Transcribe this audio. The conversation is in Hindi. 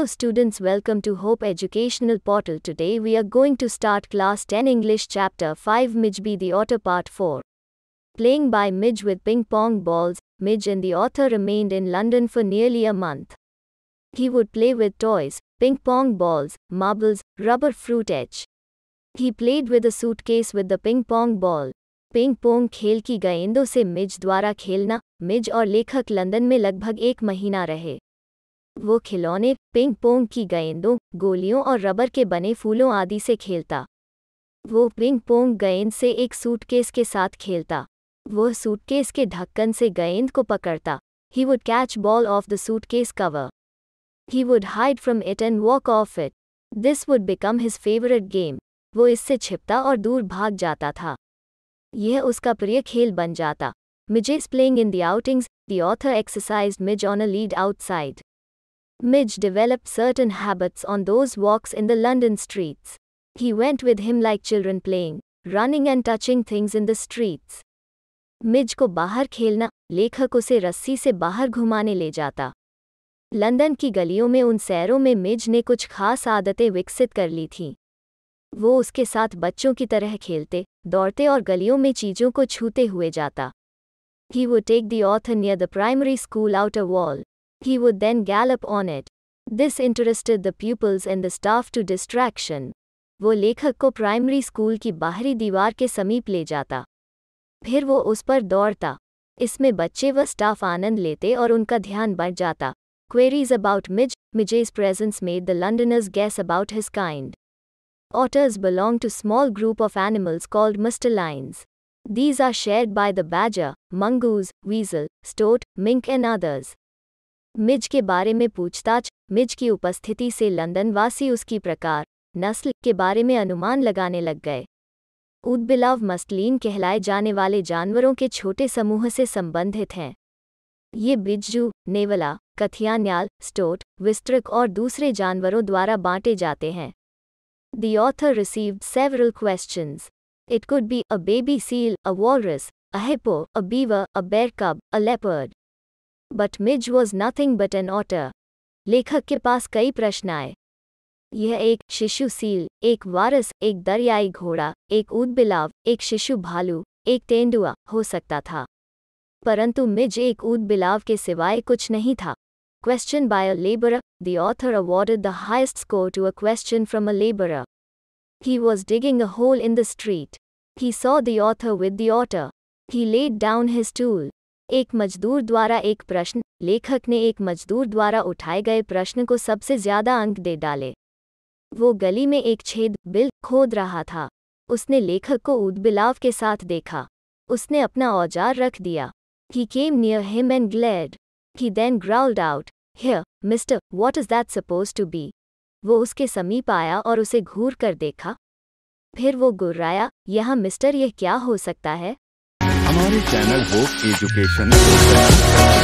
Hello students welcome to Hope Educational Portal today we are going to start class 10 English chapter 5 Midgeby the Otter part 4. Playing by Midge with ping pong balls, Midge and the author remained in London for nearly a month. He would play with toys, ping pong balls, marbles, rubber fruit etch. He played with a suitcase with the ping pong ball. Ping pong खेल की गेंदों से मिज द्वारा खेलना मिज और लेखक लंदन में लगभग एक महीना रहे वो खिलौने पिंग पोंग की गेंदों गोलियों और रबर के बने फूलों आदि से खेलता वो पिंग पोंग गेंद से एक सूटकेस के साथ खेलता वो सूटकेस के ढक्कन से गेंद को पकड़ता he would catch ball off the suitcase cover he would hide from it and walk off it this would become his favourite game वो इससे छिपता और दूर भाग जाता था यह उसका प्रिय खेल बन जाता Midge is playing in the outings the author exercise Midge on a lead outside Midge developed certain habits on those walks in the London streets. He went with him like children playing, running and touching things in the streets. Midge को बाहर खेलना लेखक उसे रस्सी से बाहर घुमाने ले जाता लंदन की गलियों में उन सैरों में मिज ने कुछ खास आदतें विकसित कर ली थीं वो उसके साथ बच्चों की तरह खेलते दौड़ते और गलियों में चीज़ों को छूते हुए जाता ही वो take the author near the primary school out a wall He would then gallop on it. This interested the pupils and the staff to distraction. वो लेखक को प्राइमरी स्कूल की बाहरी दीवार के समीप ले जाता फिर वो उस पर दौड़ता इसमें बच्चे व स्टाफ आनंद लेते और उनका ध्यान बढ़ जाता Queries about Midge, Midge's presence made the Londoners guess about his kind. Otters belong to small group of animals called mustelines. These are shared by the badger, mongoose, weasel, stoat, mink and others. मिज के बारे में पूछताछ मिज की उपस्थिति से लंदनवासी उसकी प्रकार नस्ल के बारे में अनुमान लगाने लग गए उदबिलाव मस्लिन कहलाए जाने वाले जानवरों के छोटे समूह से संबंधित हैं ये बिज्जू नेवला कथियान्याल स्टोट विस्ट्रिक और दूसरे जानवरों द्वारा बांटे जाते हैं the author receive several questions. It could be a baby seal a walrus a hippo, a a a bear cub, a but Midge was nothing but an otter लेखक के पास कई प्रश्न आए यह एक शिशु सील एक वारस एक दरियाई घोड़ा एक ऊदबिलाव एक शिशु भालू एक तेंदुआ हो सकता था परंतु मिज एक ऊदबिलाव के सिवाय कुछ नहीं था question by a labour the author awarded the highest score to a question from a labour he was digging a hole in the street he saw the author with the otter he laid down his tool एक मजदूर द्वारा एक प्रश्न लेखक ने एक मजदूर द्वारा उठाए गए प्रश्न को सबसे ज्यादा अंक दे डाले वो गली में एक छेद बिल खोद रहा था उसने लेखक को उदबिलाव के साथ देखा उसने अपना औजार रख दिया he came near him and glared he then growled out Here, mister what is that suppose to be वो उसके समीप आया और उसे घूर कर देखा फिर वो गुर्राया यहाँ मिस्टर यह क्या हो सकता है हमारे चैनल वोक एजुकेशन